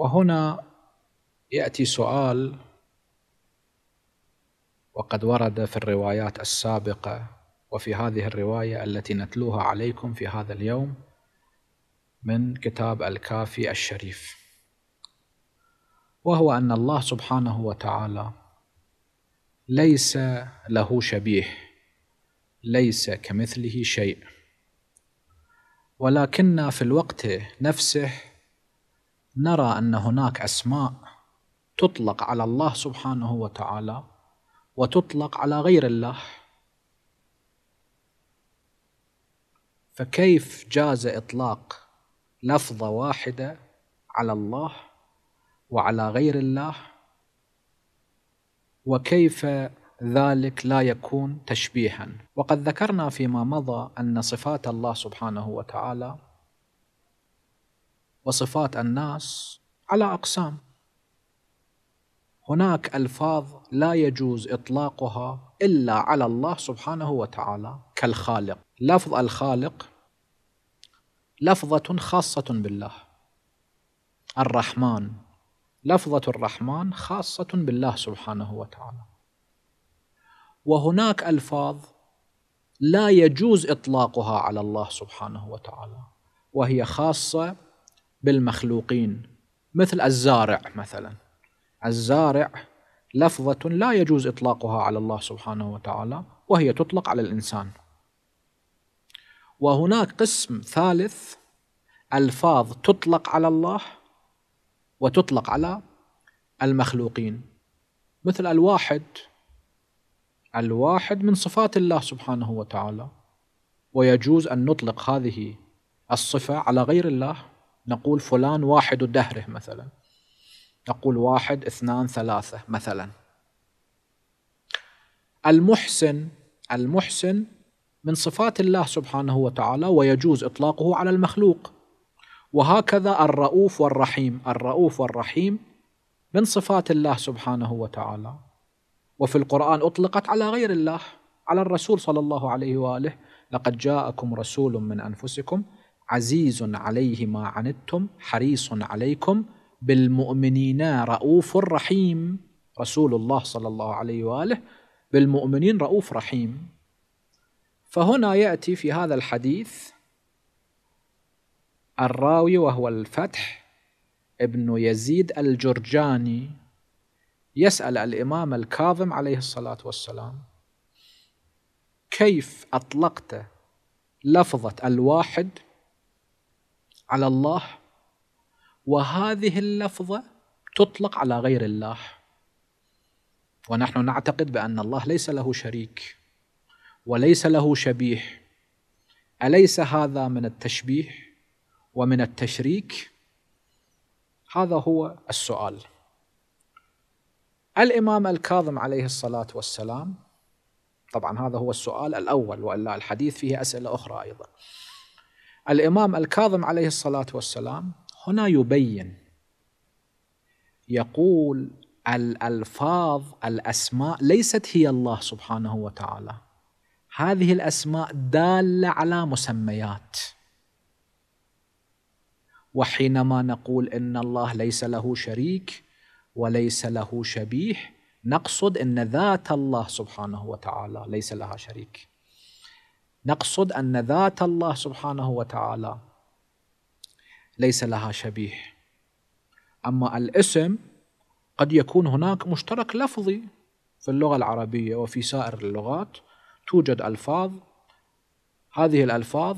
وهنا ياتي سؤال وقد ورد في الروايات السابقه وفي هذه الروايه التي نتلوها عليكم في هذا اليوم من كتاب الكافي الشريف وهو ان الله سبحانه وتعالى ليس له شبيه ليس كمثله شيء ولكن في الوقت نفسه نرى أن هناك أسماء تطلق على الله سبحانه وتعالى وتطلق على غير الله فكيف جاز إطلاق لفظة واحدة على الله وعلى غير الله وكيف ذلك لا يكون تشبيها وقد ذكرنا فيما مضى أن صفات الله سبحانه وتعالى وصفات الناس على اقسام هناك الفاظ لا يجوز اطلاقها الا على الله سبحانه وتعالى كالخالق لفظ الخالق لفظه خاصه بالله الرحمن لفظه الرحمن خاصه بالله سبحانه وتعالى وهناك الفاظ لا يجوز اطلاقها على الله سبحانه وتعالى وهي خاصه بالمخلوقين مثل الزارع مثلا الزارع لفظة لا يجوز إطلاقها على الله سبحانه وتعالى وهي تطلق على الإنسان وهناك قسم ثالث ألفاظ تطلق على الله وتطلق على المخلوقين مثل الواحد الواحد من صفات الله سبحانه وتعالى ويجوز أن نطلق هذه الصفة على غير الله نقول فلان واحد دهره مثلا نقول واحد اثنان ثلاثة مثلا المحسن المحسن من صفات الله سبحانه وتعالى ويجوز إطلاقه على المخلوق وهكذا الرؤوف والرحيم الرؤوف والرحيم من صفات الله سبحانه وتعالى وفي القرآن أطلقت على غير الله على الرسول صلى الله عليه وآله لقد جاءكم رسول من أنفسكم عزيز عليه ما عنتم حريص عليكم بالمؤمنين رؤوف رحيم رسول الله صلى الله عليه واله بالمؤمنين رؤوف رحيم فهنا ياتي في هذا الحديث الراوي وهو الفتح ابن يزيد الجرجاني يسال الامام الكاظم عليه الصلاه والسلام كيف اطلقت لفظه الواحد على الله وهذه اللفظة تطلق على غير الله ونحن نعتقد بأن الله ليس له شريك وليس له شبيه أليس هذا من التشبيه ومن التشريك هذا هو السؤال الإمام الكاظم عليه الصلاة والسلام طبعا هذا هو السؤال الأول وإلا الحديث فيه أسئلة أخرى أيضا الامام الكاظم عليه الصلاه والسلام هنا يبين يقول الالفاظ الاسماء ليست هي الله سبحانه وتعالى هذه الاسماء داله على مسميات وحينما نقول ان الله ليس له شريك وليس له شبيه نقصد ان ذات الله سبحانه وتعالى ليس لها شريك نقصد أن ذات الله سبحانه وتعالى ليس لها شبيه أما الاسم قد يكون هناك مشترك لفظي في اللغة العربية وفي سائر اللغات توجد ألفاظ هذه الألفاظ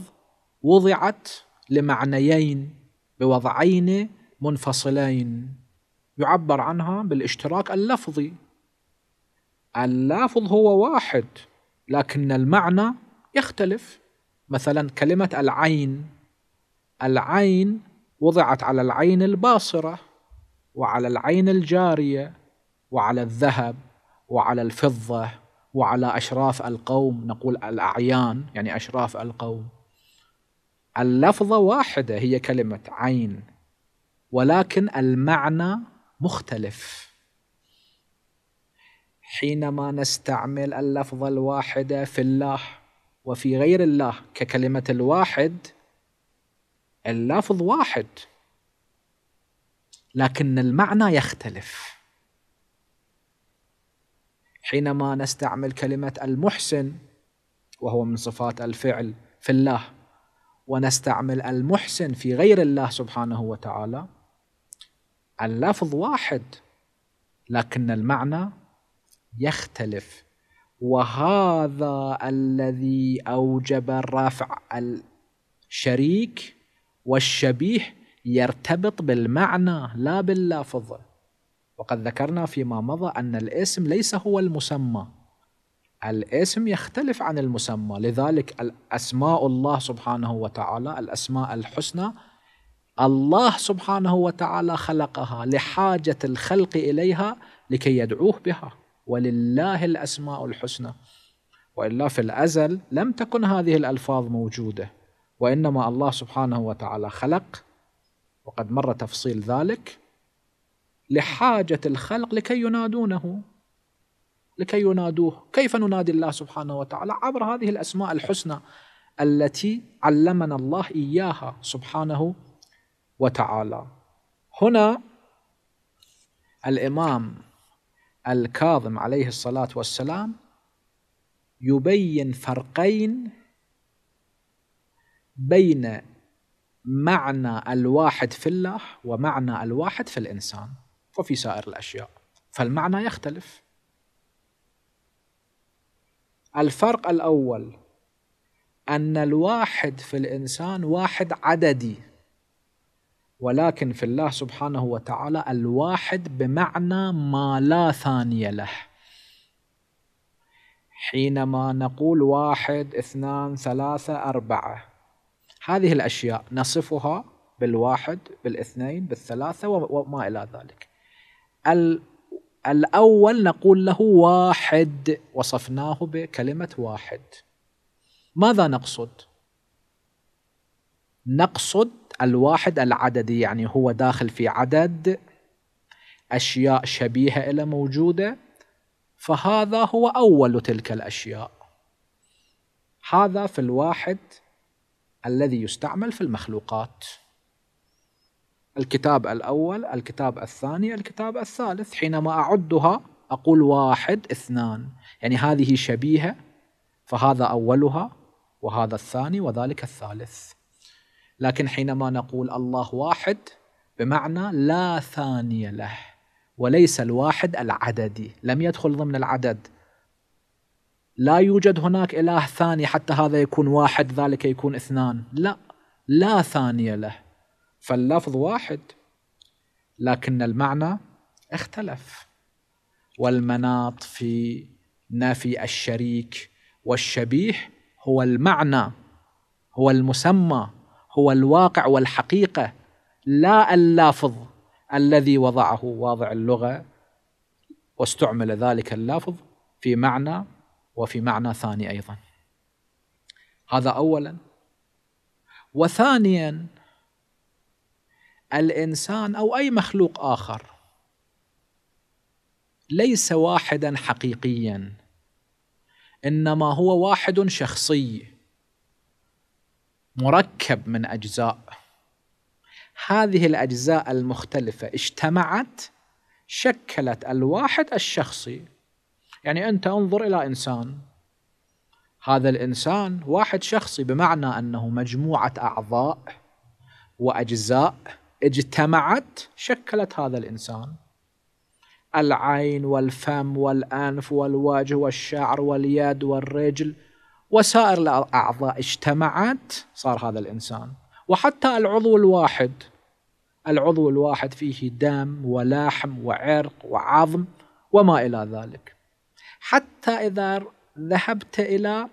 وضعت لمعنيين بوضعين منفصلين يعبر عنها بالاشتراك اللفظي اللفظ هو واحد لكن المعنى يختلف مثلا كلمة العين العين وضعت على العين الباصرة وعلى العين الجارية وعلى الذهب وعلى الفضة وعلى أشراف القوم نقول الأعيان يعني أشراف القوم اللفظة واحدة هي كلمة عين ولكن المعنى مختلف حينما نستعمل اللفظة الواحدة في الله وفي غير الله ككلمة الواحد اللفظ واحد لكن المعنى يختلف حينما نستعمل كلمة المحسن وهو من صفات الفعل في الله ونستعمل المحسن في غير الله سبحانه وتعالى اللفظ واحد لكن المعنى يختلف وهذا الذي أوجب رفع الشريك والشبيه يرتبط بالمعنى لا باللفظ وقد ذكرنا فيما مضى أن الاسم ليس هو المسمى الاسم يختلف عن المسمى لذلك أسماء الله سبحانه وتعالى الأسماء الحسنى الله سبحانه وتعالى خلقها لحاجة الخلق إليها لكي يدعوه بها ولله الاسماء الحسنى والا في الازل لم تكن هذه الالفاظ موجوده وانما الله سبحانه وتعالى خلق وقد مر تفصيل ذلك لحاجه الخلق لكي ينادونه لكي ينادوه كيف ننادي الله سبحانه وتعالى عبر هذه الاسماء الحسنى التي علمنا الله اياها سبحانه وتعالى هنا الامام الكاظم عليه الصلاة والسلام يبين فرقين بين معنى الواحد في الله ومعنى الواحد في الإنسان وفي سائر الأشياء فالمعنى يختلف الفرق الأول أن الواحد في الإنسان واحد عددي ولكن في الله سبحانه وتعالى الواحد بمعنى ما لا ثاني له حينما نقول واحد اثنان ثلاثة أربعة هذه الأشياء نصفها بالواحد بالاثنين بالثلاثة وما إلى ذلك الأول نقول له واحد وصفناه بكلمة واحد ماذا نقصد؟ نقصد الواحد العددي يعني هو داخل في عدد أشياء شبيهة إلى موجودة فهذا هو أول تلك الأشياء هذا في الواحد الذي يستعمل في المخلوقات الكتاب الأول الكتاب الثاني الكتاب الثالث حينما أعدها أقول واحد اثنان يعني هذه شبيهة فهذا أولها وهذا الثاني وذلك الثالث لكن حينما نقول الله واحد بمعنى لا ثاني له وليس الواحد العددي لم يدخل ضمن العدد لا يوجد هناك إله ثاني حتى هذا يكون واحد ذلك يكون اثنان لا لا ثاني له فاللفظ واحد لكن المعنى اختلف والمناط في نفي الشريك والشبيه هو المعنى هو المسمى هو الواقع والحقيقة لا اللافظ الذي وضعه واضع اللغة واستعمل ذلك اللافظ في معنى وفي معنى ثاني أيضا هذا أولا وثانيا الإنسان أو أي مخلوق آخر ليس واحدا حقيقيا انما هو واحد شخصي مركب من اجزاء هذه الاجزاء المختلفه اجتمعت شكلت الواحد الشخصي يعني انت انظر الى انسان هذا الانسان واحد شخصي بمعنى انه مجموعه اعضاء واجزاء اجتمعت شكلت هذا الانسان العين والفم والانف والوجه والشعر واليد والرجل وسائر الأعضاء اجتمعت صار هذا الإنسان وحتى العضو الواحد العضو الواحد فيه دم ولحم وعرق وعظم وما إلى ذلك حتى إذا ذهبت إلى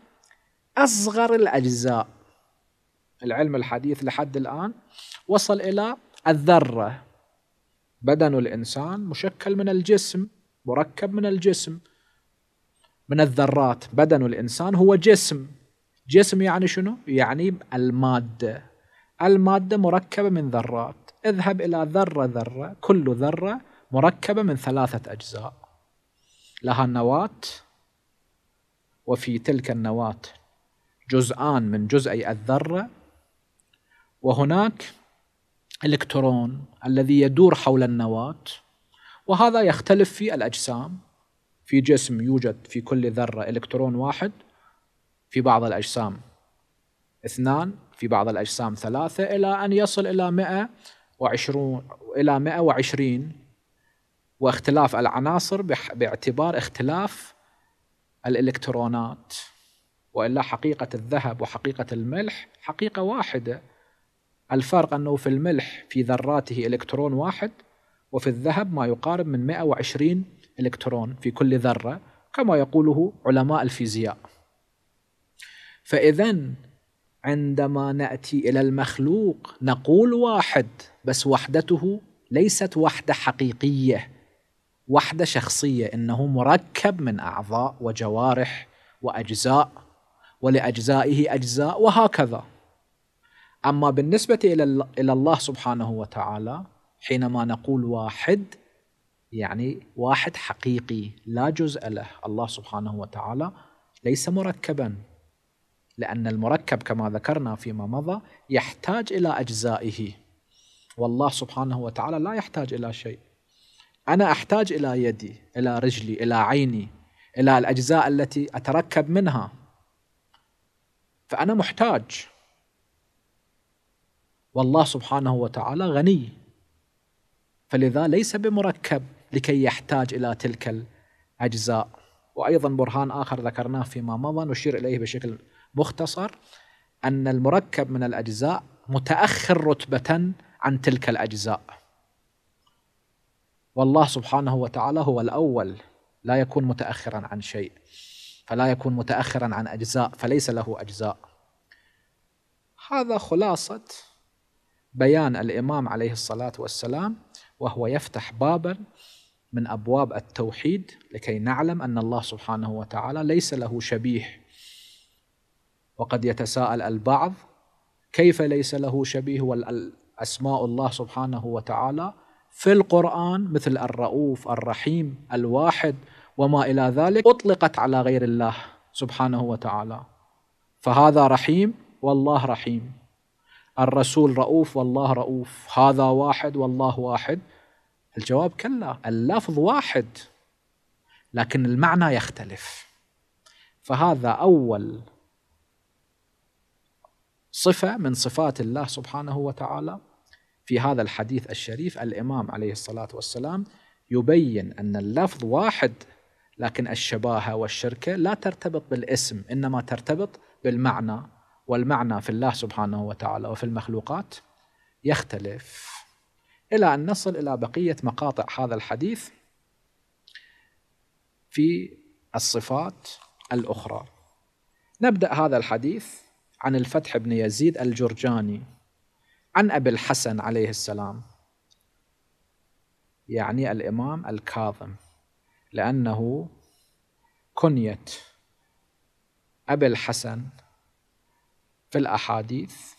أصغر الأجزاء العلم الحديث لحد الآن وصل إلى الذرة بدن الإنسان مشكل من الجسم مركب من الجسم من الذرات بدن الإنسان هو جسم جسم يعني شنو؟ يعني المادة المادة مركبة من ذرات اذهب إلى ذرة ذرة كل ذرة مركبة من ثلاثة أجزاء لها نواة وفي تلك النواة جزءان من جزئي الذرة وهناك الكترون الذي يدور حول النواة وهذا يختلف في الأجسام في جسم يوجد في كل ذرة إلكترون واحد في بعض الأجسام اثنان في بعض الأجسام ثلاثة إلى أن يصل إلى 120 إلى 120 واختلاف العناصر باعتبار اختلاف الإلكترونات وإلا حقيقة الذهب وحقيقة الملح حقيقة واحدة الفرق أنه في الملح في ذراته إلكترون واحد وفي الذهب ما يقارب من 120 إلكترون في كل ذرة كما يقوله علماء الفيزياء فإذا عندما نأتي إلى المخلوق نقول واحد بس وحدته ليست وحدة حقيقية وحدة شخصية إنه مركب من أعضاء وجوارح وأجزاء ولأجزائه أجزاء وهكذا أما بالنسبة إلى الله سبحانه وتعالى حينما نقول واحد يعني واحد حقيقي لا جزء له الله سبحانه وتعالى ليس مركبا لأن المركب كما ذكرنا فيما مضى يحتاج إلى أجزائه والله سبحانه وتعالى لا يحتاج إلى شيء أنا أحتاج إلى يدي إلى رجلي إلى عيني إلى الأجزاء التي أتركب منها فأنا محتاج والله سبحانه وتعالى غني فلذا ليس بمركب لكي يحتاج إلى تلك الأجزاء وأيضا برهان آخر ذكرناه فيما مضى نشير إليه بشكل مختصر أن المركب من الأجزاء متأخر رتبة عن تلك الأجزاء والله سبحانه وتعالى هو الأول لا يكون متأخرا عن شيء فلا يكون متأخرا عن أجزاء فليس له أجزاء هذا خلاصة بيان الإمام عليه الصلاة والسلام وهو يفتح بابا من ابواب التوحيد لكي نعلم ان الله سبحانه وتعالى ليس له شبيه وقد يتساءل البعض كيف ليس له شبيه والاسماء الله سبحانه وتعالى في القران مثل الرؤوف الرحيم الواحد وما الى ذلك اطلقت على غير الله سبحانه وتعالى فهذا رحيم والله رحيم الرسول رؤوف والله رؤوف هذا واحد والله واحد الجواب كلا اللفظ واحد لكن المعنى يختلف فهذا اول صفه من صفات الله سبحانه وتعالى في هذا الحديث الشريف الامام عليه الصلاه والسلام يبين ان اللفظ واحد لكن الشباهه والشركه لا ترتبط بالاسم انما ترتبط بالمعنى والمعنى في الله سبحانه وتعالى وفي المخلوقات يختلف إلى أن نصل إلى بقية مقاطع هذا الحديث في الصفات الأخرى نبدأ هذا الحديث عن الفتح بن يزيد الجرجاني عن أبي الحسن عليه السلام يعني الإمام الكاظم لأنه كنية أبي الحسن في الأحاديث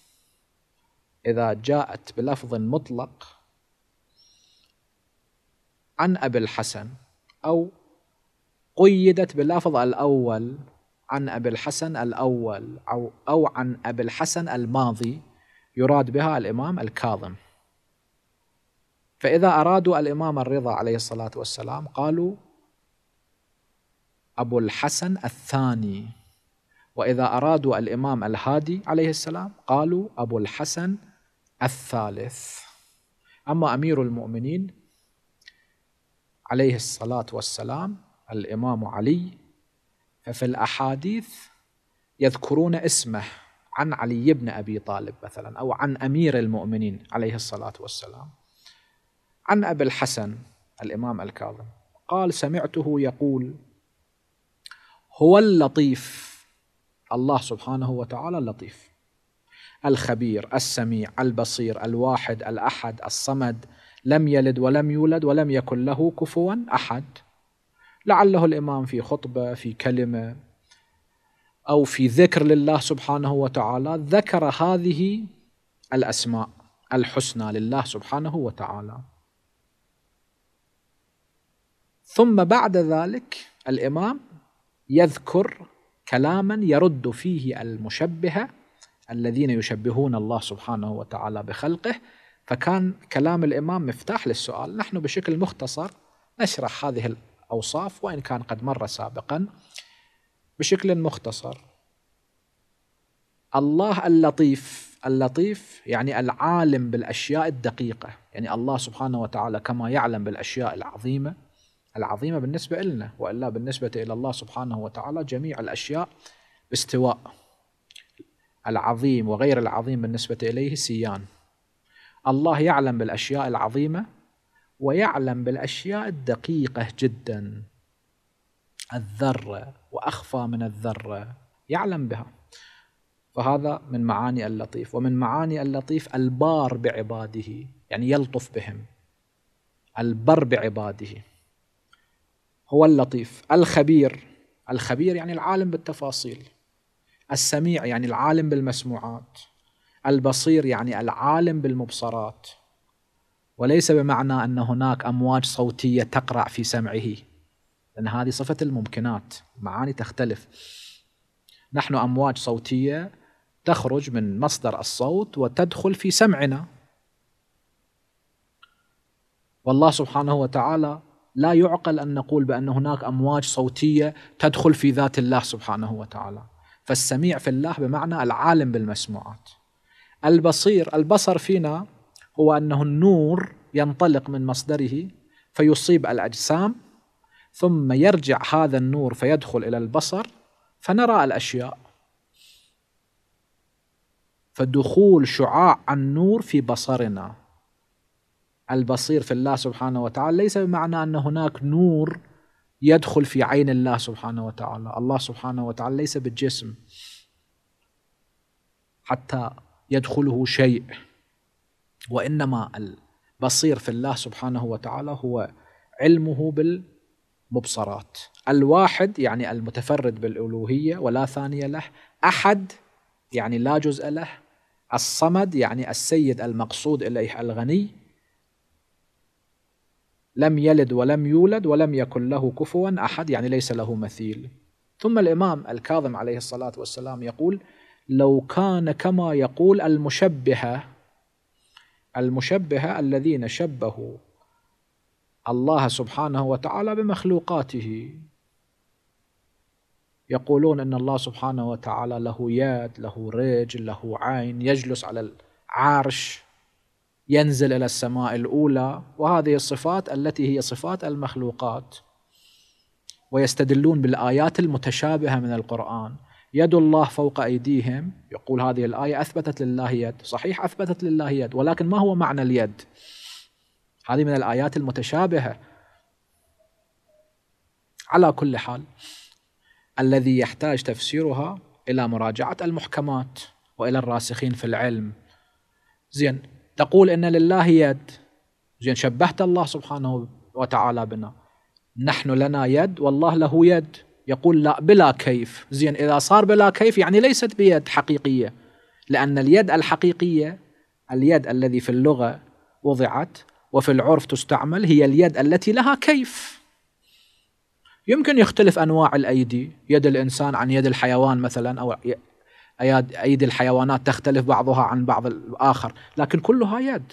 إذا جاءت بلفظ مطلق عن أبي الحسن أو قيدت باللفظ الأول عن أبي الحسن الأول أو, أو عن أبي الحسن الماضي يراد بها الإمام الكاظم فإذا أرادوا الإمام الرضا عليه الصلاة والسلام قالوا أبو الحسن الثاني وإذا أرادوا الإمام الهادي عليه السلام قالوا أبو الحسن الثالث أما أمير المؤمنين عليه الصلاة والسلام الإمام علي ففي الأحاديث يذكرون اسمه عن علي بن أبي طالب مثلا أو عن أمير المؤمنين عليه الصلاة والسلام عن أبي الحسن الإمام الكاظم قال سمعته يقول هو اللطيف الله سبحانه وتعالى اللطيف الخبير السميع البصير الواحد الأحد الصمد لم يلد ولم يولد ولم يكن له كفوا أحد لعله الإمام في خطبة في كلمة أو في ذكر لله سبحانه وتعالى ذكر هذه الأسماء الحسنى لله سبحانه وتعالى ثم بعد ذلك الإمام يذكر كلاما يرد فيه المشبهة الذين يشبهون الله سبحانه وتعالى بخلقه فكان كلام الإمام مفتاح للسؤال نحن بشكل مختصر نشرح هذه الأوصاف وإن كان قد مر سابقا بشكل مختصر الله اللطيف اللطيف يعني العالم بالأشياء الدقيقة يعني الله سبحانه وتعالى كما يعلم بالأشياء العظيمة العظيمة بالنسبة لنا وإلا بالنسبة إلى الله سبحانه وتعالى جميع الأشياء باستواء العظيم وغير العظيم بالنسبة إليه سيان الله يعلم بالاشياء العظيمه ويعلم بالاشياء الدقيقه جدا الذره واخفى من الذره يعلم بها فهذا من معاني اللطيف ومن معاني اللطيف البار بعباده يعني يلطف بهم البر بعباده هو اللطيف الخبير الخبير يعني العالم بالتفاصيل السميع يعني العالم بالمسموعات البصير يعني العالم بالمبصرات وليس بمعنى ان هناك امواج صوتيه تقرع في سمعه لان هذه صفه الممكنات معاني تختلف نحن امواج صوتيه تخرج من مصدر الصوت وتدخل في سمعنا والله سبحانه وتعالى لا يعقل ان نقول بان هناك امواج صوتيه تدخل في ذات الله سبحانه وتعالى فالسميع في الله بمعنى العالم بالمسموعات البصير البصر فينا هو أنه النور ينطلق من مصدره فيصيب الأجسام ثم يرجع هذا النور فيدخل إلى البصر فنرى الأشياء فدخول شعاع النور في بصرنا البصير في الله سبحانه وتعالى ليس بمعنى أن هناك نور يدخل في عين الله سبحانه وتعالى الله سبحانه وتعالى ليس بالجسم حتى يدخله شيء وانما البصير في الله سبحانه وتعالى هو علمه بالمبصرات الواحد يعني المتفرد بالالوهيه ولا ثاني له احد يعني لا جزء له الصمد يعني السيد المقصود اليه الغني لم يلد ولم يولد ولم يكن له كفوا احد يعني ليس له مثيل ثم الامام الكاظم عليه الصلاه والسلام يقول لو كان كما يقول المشبهة المشبهة الذين شبهوا الله سبحانه وتعالى بمخلوقاته يقولون ان الله سبحانه وتعالى له يد له رجل له عين يجلس على العرش ينزل الى السماء الاولى وهذه الصفات التي هي صفات المخلوقات ويستدلون بالايات المتشابهه من القران يد الله فوق أيديهم يقول هذه الآية أثبتت لله يد صحيح أثبتت لله يد ولكن ما هو معنى اليد هذه من الآيات المتشابهة على كل حال الذي يحتاج تفسيرها إلى مراجعة المحكمات وإلى الراسخين في العلم زين تقول إن لله يد زين شبهت الله سبحانه وتعالى بنا نحن لنا يد والله له يد يقول لا بلا كيف زين إذا صار بلا كيف يعني ليست بيد حقيقية لأن اليد الحقيقية اليد الذي في اللغة وضعت وفي العرف تستعمل هي اليد التي لها كيف يمكن يختلف أنواع الأيدي يد الإنسان عن يد الحيوان مثلا أو أيدي الحيوانات تختلف بعضها عن بعض الآخر لكن كلها يد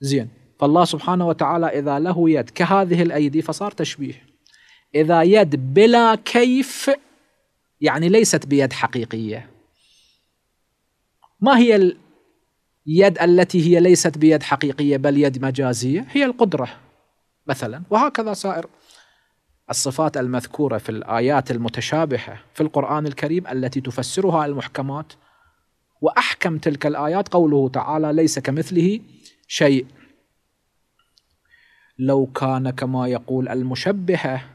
زين فالله سبحانه وتعالى إذا له يد كهذه الأيدي فصار تشبيه إذا يد بلا كيف يعني ليست بيد حقيقية ما هي اليد التي هي ليست بيد حقيقية بل يد مجازية هي القدرة مثلا وهكذا سائر الصفات المذكورة في الآيات المتشابهة في القرآن الكريم التي تفسرها المحكمات وأحكم تلك الآيات قوله تعالى ليس كمثله شيء لو كان كما يقول المشبهه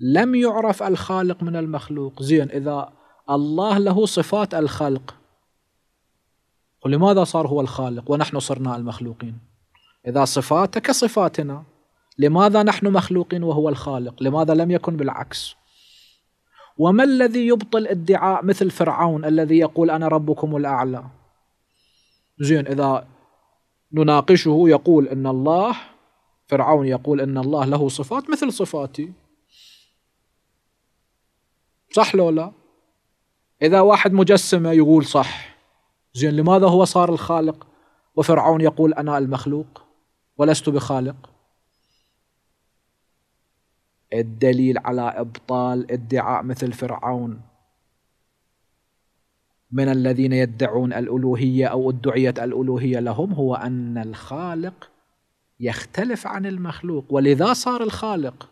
لم يعرف الخالق من المخلوق زين إذا الله له صفات الخلق ولماذا صار هو الخالق ونحن صرنا المخلوقين إذا صفاته كصفاتنا لماذا نحن مخلوقين وهو الخالق لماذا لم يكن بالعكس وما الذي يبطل ادعاء مثل فرعون الذي يقول أنا ربكم الأعلى زين إذا نناقشه يقول إن الله فرعون يقول إن الله له صفات مثل صفاتي صح لو لا إذا واحد مجسمة يقول صح زين لماذا هو صار الخالق وفرعون يقول أنا المخلوق ولست بخالق الدليل على إبطال ادعاء مثل فرعون من الذين يدعون الألوهية أو ادعيت الألوهية لهم هو أن الخالق يختلف عن المخلوق ولذا صار الخالق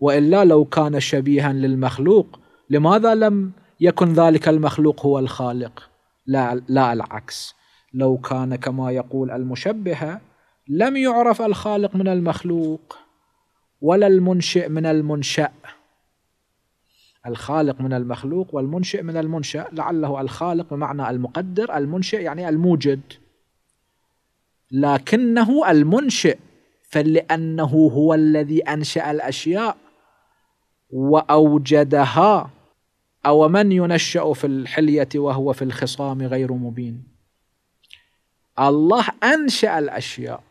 وإلا لو كان شبيها للمخلوق لماذا لم يكن ذلك المخلوق هو الخالق لا, لا العكس لو كان كما يقول المشبهة لم يعرف الخالق من المخلوق ولا المنشئ من المنشأ الخالق من المخلوق والمنشئ من المنشأ لعله الخالق بمعنى المقدر المنشئ يعني الموجد لكنه المنشئ فلأنه هو الذي أنشأ الأشياء وأوجدها أو من ينشأ في الحلية وهو في الخصام غير مبين الله أنشأ الأشياء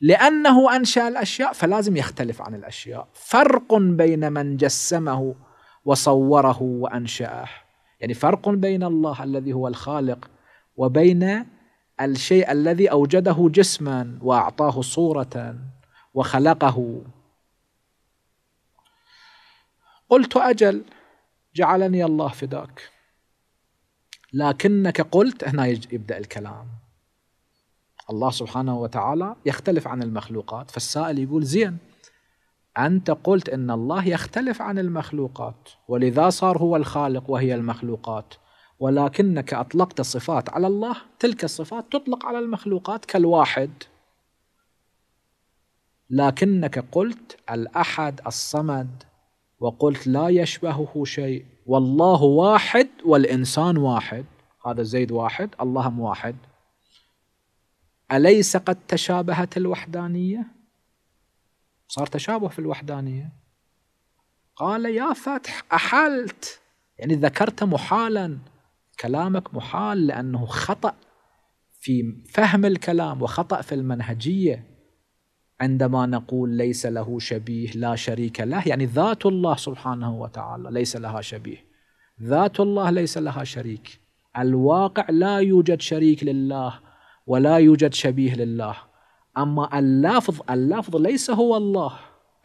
لأنه أنشأ الأشياء فلازم يختلف عن الأشياء فرق بين من جسمه وصوره وأنشأه يعني فرق بين الله الذي هو الخالق وبين الشيء الذي أوجده جسما وأعطاه صورة وخلقه قلت أجل جعلني الله فداك لكنك قلت هنا يبدأ الكلام الله سبحانه وتعالى يختلف عن المخلوقات فالسائل يقول زين أنت قلت أن الله يختلف عن المخلوقات ولذا صار هو الخالق وهي المخلوقات ولكنك أطلقت صفات على الله تلك الصفات تطلق على المخلوقات كالواحد لكنك قلت الأحد الصمد وقلت لا يشبهه شيء والله واحد والإنسان واحد هذا زيد واحد اللهم واحد أليس قد تشابهت الوحدانية صار تشابه في الوحدانية قال يا فتح أحلت يعني ذكرت محالا كلامك محال لأنه خطأ في فهم الكلام وخطأ في المنهجية عندما نقول ليس له شبيه لا شريك له يعني ذات الله سبحانه وتعالى ليس لها شبيه ذات الله ليس لها شريك الواقع لا يوجد شريك لله ولا يوجد شبيه لله أما اللفظ اللفظ ليس هو الله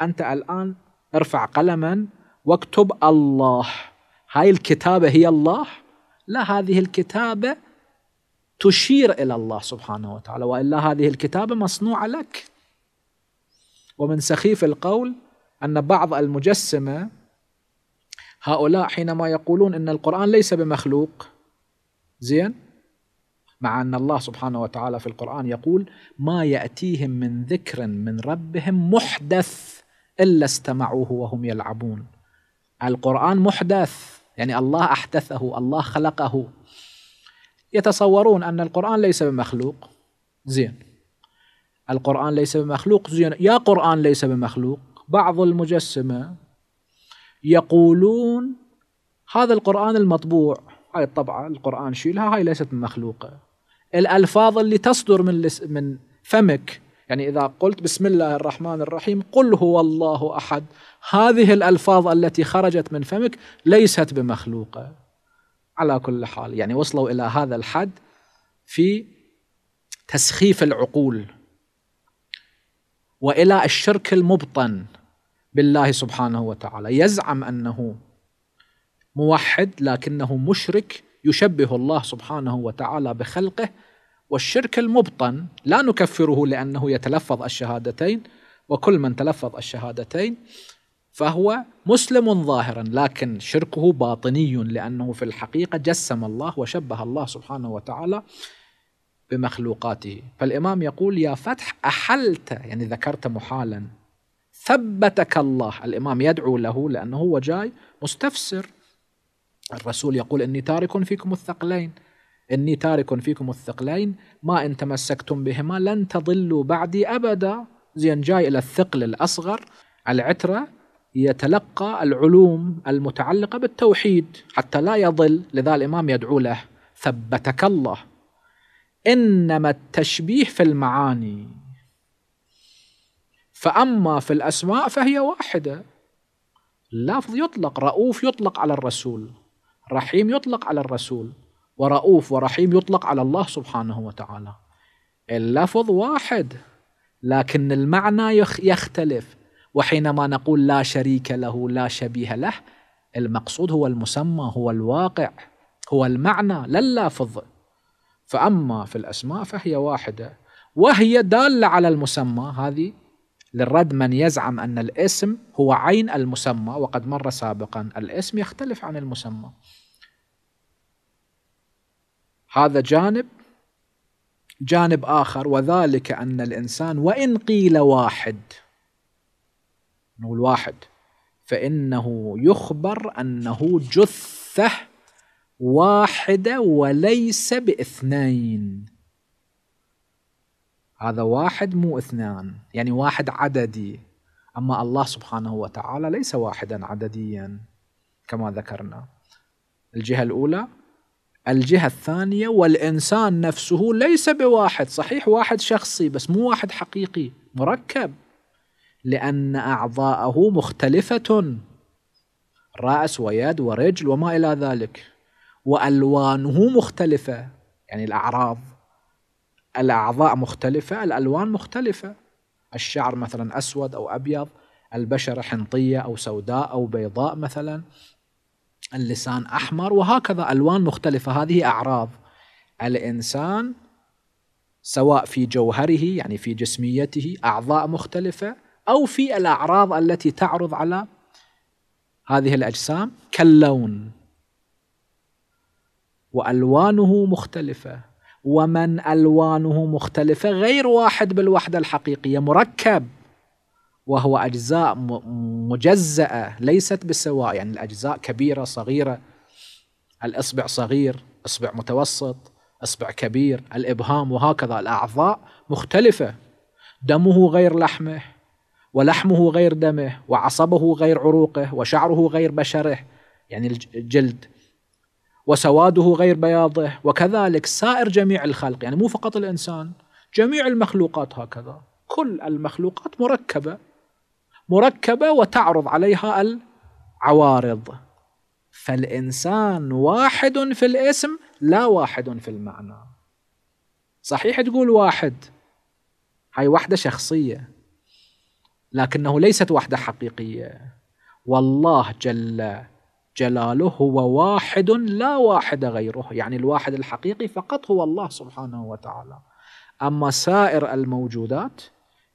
أنت الآن ارفع قلما واكتب الله هاي الكتابة هي الله لا هذه الكتابة تشير إلى الله سبحانه وتعالى وإلا هذه الكتابة مصنوعة لك ومن سخيف القول أن بعض المجسمة هؤلاء حينما يقولون أن القرآن ليس بمخلوق زين مع أن الله سبحانه وتعالى في القرآن يقول ما يأتيهم من ذكر من ربهم محدث إلا استمعوه وهم يلعبون القرآن محدث يعني الله أحدثه الله خلقه يتصورون أن القرآن ليس بمخلوق زين القرآن ليس بمخلوق زين يا قرآن ليس بمخلوق بعض المجسمة يقولون هذا القرآن المطبوع هاي الطبعة القرآن شيلها هاي ليست مخلوقة الألفاظ اللي تصدر من لس من فمك يعني إذا قلت بسم الله الرحمن الرحيم قل هو الله أحد هذه الألفاظ التي خرجت من فمك ليست بمخلوقة على كل حال يعني وصلوا إلى هذا الحد في تسخيف العقول والى الشرك المبطن بالله سبحانه وتعالى يزعم انه موحد لكنه مشرك يشبه الله سبحانه وتعالى بخلقه والشرك المبطن لا نكفره لانه يتلفظ الشهادتين وكل من تلفظ الشهادتين فهو مسلم ظاهرا لكن شركه باطني لانه في الحقيقه جسم الله وشبه الله سبحانه وتعالى بمخلوقاته فالإمام يقول يا فتح أحلت يعني ذكرت محالا ثبتك الله الإمام يدعو له لأنه هو جاي مستفسر الرسول يقول إني تارك فيكم الثقلين إني تارك فيكم الثقلين ما إن تمسكتم بهما لن تضلوا بعدي أبدا زين جاي إلى الثقل الأصغر العترة يتلقى العلوم المتعلقة بالتوحيد حتى لا يضل لذا الإمام يدعو له ثبتك الله انما التشبيه في المعاني فاما في الاسماء فهي واحده اللفظ يطلق رؤوف يطلق على الرسول رحيم يطلق على الرسول ورؤوف ورحيم يطلق على الله سبحانه وتعالى اللفظ واحد لكن المعنى يختلف وحينما نقول لا شريك له لا شبيه له المقصود هو المسمى هو الواقع هو المعنى لا اللفظ فأما في الأسماء فهي واحدة وهي دالة على المسمى هذه للرد من يزعم أن الاسم هو عين المسمى وقد مر سابقا الاسم يختلف عن المسمى هذا جانب جانب آخر وذلك أن الإنسان وإن قيل واحد نقول واحد فإنه يخبر أنه جثة واحدة وليس باثنين هذا واحد مو اثنان يعني واحد عددي أما الله سبحانه وتعالى ليس واحدا عدديا كما ذكرنا الجهة الأولى الجهة الثانية والإنسان نفسه ليس بواحد صحيح واحد شخصي بس مو واحد حقيقي مركب لأن أعضاءه مختلفة رأس ويد ورجل وما إلى ذلك والوانه مختلفه يعني الاعراض الاعضاء مختلفه الالوان مختلفه الشعر مثلا اسود او ابيض البشره حنطيه او سوداء او بيضاء مثلا اللسان احمر وهكذا الوان مختلفه هذه اعراض الانسان سواء في جوهره يعني في جسميته اعضاء مختلفه او في الاعراض التي تعرض على هذه الاجسام كاللون والوانه مختلفه ومن الوانه مختلفه غير واحد بالوحده الحقيقيه مركب وهو اجزاء مجزاه ليست بسواء يعني الاجزاء كبيره صغيره الاصبع صغير اصبع متوسط اصبع كبير الابهام وهكذا الاعضاء مختلفه دمه غير لحمه ولحمه غير دمه وعصبه غير عروقه وشعره غير بشره يعني الجلد وسواده غير بياضه وكذلك سائر جميع الخلق يعني مو فقط الانسان جميع المخلوقات هكذا كل المخلوقات مركبه مركبه وتعرض عليها العوارض فالانسان واحد في الاسم لا واحد في المعنى صحيح تقول واحد هاي وحده شخصيه لكنه ليست وحده حقيقيه والله جل جلاله هو واحد لا واحد غيره يعني الواحد الحقيقي فقط هو الله سبحانه وتعالى أما سائر الموجودات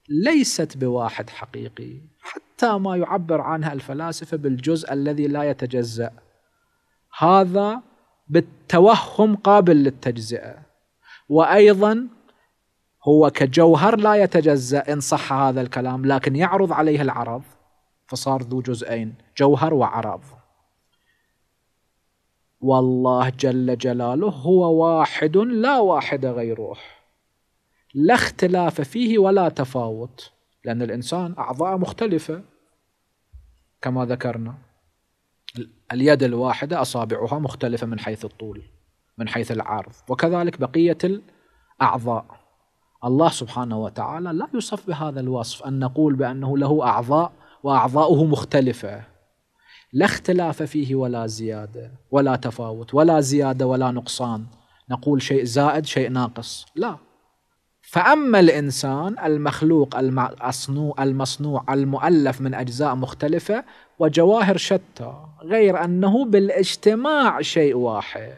ليست بواحد حقيقي حتى ما يعبر عنها الفلاسفة بالجزء الذي لا يتجزأ هذا بالتوهم قابل للتجزئة وأيضا هو كجوهر لا يتجزأ إن صح هذا الكلام لكن يعرض عليه العرض فصار ذو جزئين جوهر وعرض والله جل جلاله هو واحد لا واحد غيره لا اختلاف فيه ولا تفاوت لأن الإنسان أعضاء مختلفة كما ذكرنا اليد الواحدة أصابعها مختلفة من حيث الطول من حيث العرض وكذلك بقية الأعضاء الله سبحانه وتعالى لا يوصف بهذا الوصف أن نقول بأنه له أعضاء وأعضاؤه مختلفة لا اختلاف فيه ولا زيادة ولا تفاوت ولا زيادة ولا نقصان نقول شيء زائد شيء ناقص لا فأما الإنسان المخلوق المصنوع, المصنوع المؤلف من أجزاء مختلفة وجواهر شتى غير أنه بالاجتماع شيء واحد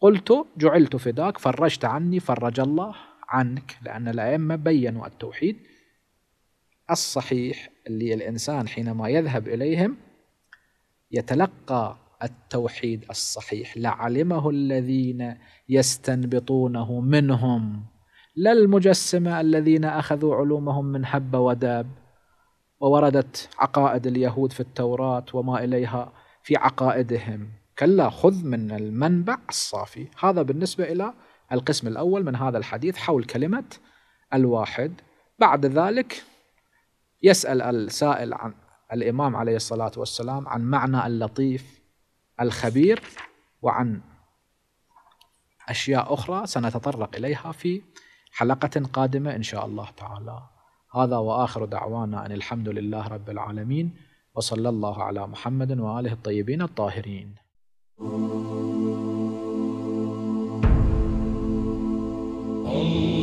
قلت جعلت فداك فرجت عني فرج الله عنك لأن الأئمة بينوا التوحيد الصحيح اللي الانسان حينما يذهب اليهم يتلقى التوحيد الصحيح لعلمه الذين يستنبطونه منهم لا المجسمه الذين اخذوا علومهم من حب وداب ووردت عقائد اليهود في التوراه وما اليها في عقائدهم كلا خذ من المنبع الصافي هذا بالنسبه الى القسم الاول من هذا الحديث حول كلمه الواحد بعد ذلك يسأل السائل عن الإمام عليه الصلاة والسلام عن معنى اللطيف الخبير وعن أشياء أخرى سنتطرق إليها في حلقة قادمة إن شاء الله تعالى هذا وآخر دعوانا أن الحمد لله رب العالمين وصلى الله على محمد وآله الطيبين الطاهرين Amen.